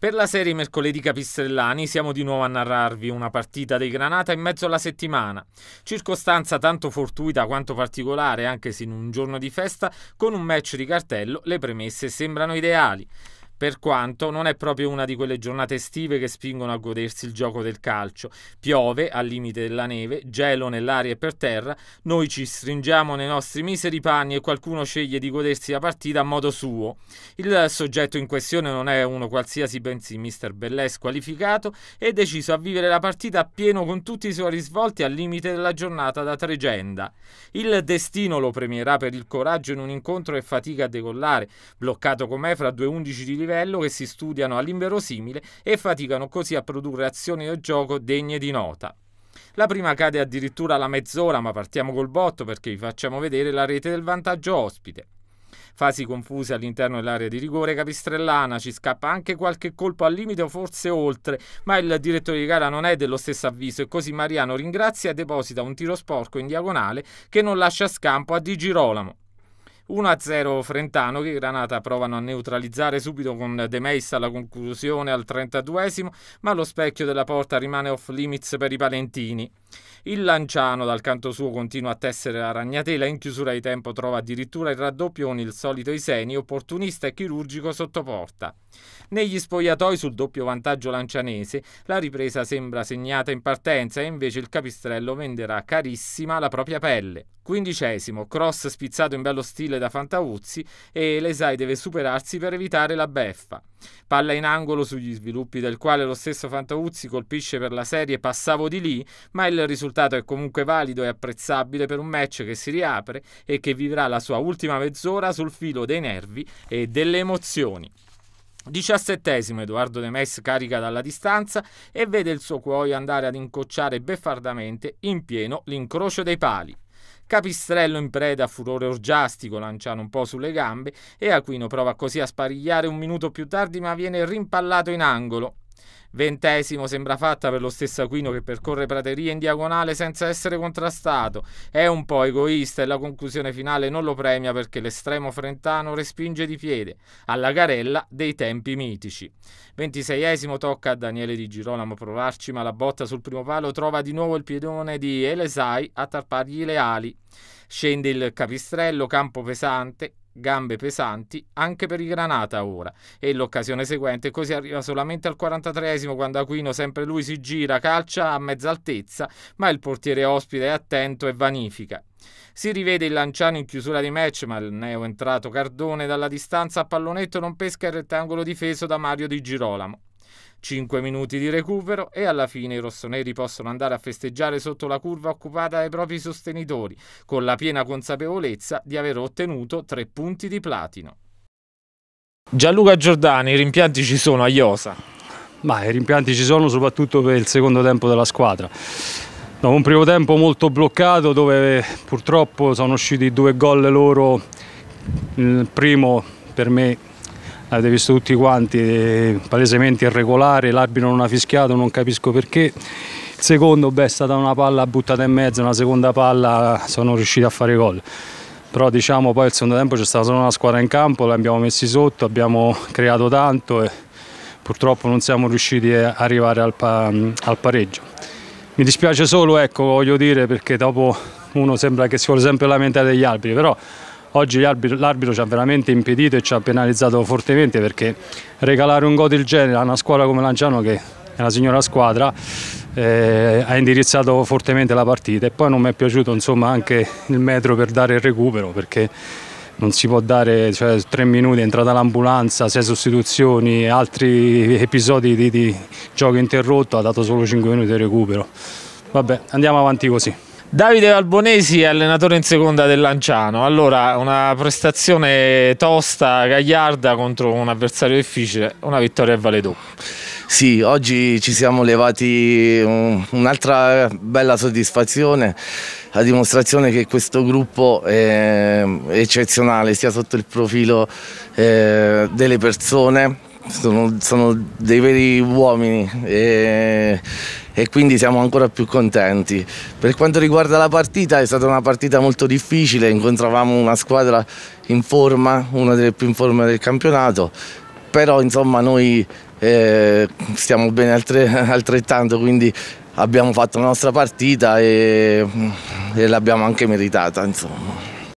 Per la serie mercoledì Capistrellani siamo di nuovo a narrarvi una partita dei Granata in mezzo alla settimana, circostanza tanto fortuita quanto particolare anche se in un giorno di festa, con un match di cartello le premesse sembrano ideali per quanto non è proprio una di quelle giornate estive che spingono a godersi il gioco del calcio. Piove, al limite della neve, gelo nell'aria e per terra, noi ci stringiamo nei nostri miseri panni e qualcuno sceglie di godersi la partita a modo suo. Il soggetto in questione non è uno qualsiasi, bensì Mr. Bellè squalificato e deciso a vivere la partita a pieno con tutti i suoi risvolti al limite della giornata da tregenda. Il destino lo premierà per il coraggio in un incontro e fatica a decollare, bloccato com'è fra due undici di livello livello che si studiano all'inverosimile e faticano così a produrre azioni o gioco degne di nota. La prima cade addirittura alla mezz'ora, ma partiamo col botto perché vi facciamo vedere la rete del vantaggio ospite. Fasi confuse all'interno dell'area di rigore capistrellana, ci scappa anche qualche colpo al limite o forse oltre, ma il direttore di gara non è dello stesso avviso e così Mariano ringrazia e deposita un tiro sporco in diagonale che non lascia scampo a Di Girolamo. 1-0 Frentano che Granata provano a neutralizzare subito con De Meis alla conclusione al 32esimo, ma lo specchio della porta rimane off limits per i palentini. Il Lanciano dal canto suo continua a tessere la ragnatela, in chiusura di tempo trova addirittura il raddoppio con il solito Iseni, opportunista e chirurgico sotto porta. Negli spogliatoi sul doppio vantaggio lancianese la ripresa sembra segnata in partenza e invece il capistrello venderà carissima la propria pelle. Quindicesimo, cross spizzato in bello stile da Fantauzzi e Lesai deve superarsi per evitare la beffa. Palla in angolo sugli sviluppi del quale lo stesso Fantauzzi colpisce per la serie passavo di lì, ma il risultato è comunque valido e apprezzabile per un match che si riapre e che vivrà la sua ultima mezz'ora sul filo dei nervi e delle emozioni. 17 Edoardo De Mes carica dalla distanza e vede il suo cuoio andare ad incocciare beffardamente in pieno l'incrocio dei pali. Capistrello in preda a furore orgiastico, lanciano un po' sulle gambe e Aquino prova così a sparigliare un minuto più tardi ma viene rimpallato in angolo. Ventesimo sembra fatta per lo stesso Aquino che percorre praterie in diagonale senza essere contrastato. È un po' egoista e la conclusione finale non lo premia perché l'estremo frentano respinge di piede alla garella dei tempi mitici. Ventiseiesimo tocca a Daniele Di Girolamo provarci, ma la botta sul primo palo trova di nuovo il piedone di Elesai a tarpargli le ali. Scende il capistrello, campo pesante, gambe pesanti anche per il Granata ora e l'occasione seguente così arriva solamente al 43esimo quando Aquino sempre lui si gira, calcia a mezza altezza ma il portiere ospite è attento e vanifica. Si rivede il Lanciano in chiusura di match, ma il neo entrato Cardone dalla distanza a pallonetto non pesca il rettangolo difeso da Mario Di Girolamo. 5 minuti di recupero e alla fine i rossoneri possono andare a festeggiare sotto la curva occupata dai propri sostenitori, con la piena consapevolezza di aver ottenuto 3 punti di platino. Gianluca Giordani, i rimpianti ci sono a Iosa? Ma i rimpianti ci sono soprattutto per il secondo tempo della squadra. Dopo un primo tempo molto bloccato dove purtroppo sono usciti due gol loro, il primo per me avete visto tutti quanti, eh, palesemente irregolare, l'arbitro non ha fischiato, non capisco perché. Il secondo, beh, è stata una palla buttata in mezzo, una seconda palla, sono riusciti a fare gol. Però diciamo poi al secondo tempo c'è stata solo una squadra in campo, l'abbiamo messi sotto, abbiamo creato tanto e purtroppo non siamo riusciti ad arrivare al, pa al pareggio. Mi dispiace solo, ecco, voglio dire, perché dopo uno sembra che si vuole sempre lamentare degli alberi, però Oggi l'arbitro ci ha veramente impedito e ci ha penalizzato fortemente perché regalare un gol del genere a una squadra come Lanciano che è la signora squadra eh, ha indirizzato fortemente la partita e poi non mi è piaciuto insomma, anche il metro per dare il recupero perché non si può dare cioè, tre minuti, è entrata l'ambulanza, sei sostituzioni, altri episodi di, di gioco interrotto, ha dato solo cinque minuti di recupero. Vabbè, andiamo avanti così. Davide Valbonesi, allenatore in seconda del Lanciano. Allora, una prestazione tosta, gagliarda contro un avversario difficile, una vittoria a Valedò. Sì, oggi ci siamo levati un'altra bella soddisfazione, la dimostrazione che questo gruppo è eccezionale sia sotto il profilo eh, delle persone sono, sono dei veri uomini e, e, quindi siamo ancora più contenti. Per quanto riguarda la partita è stata una partita molto difficile, incontravamo una squadra in forma, una delle più in forma del campionato, però insomma noi eh, stiamo bene altrettanto, quindi abbiamo fatto la nostra partita e, e l'abbiamo anche meritata. Insomma.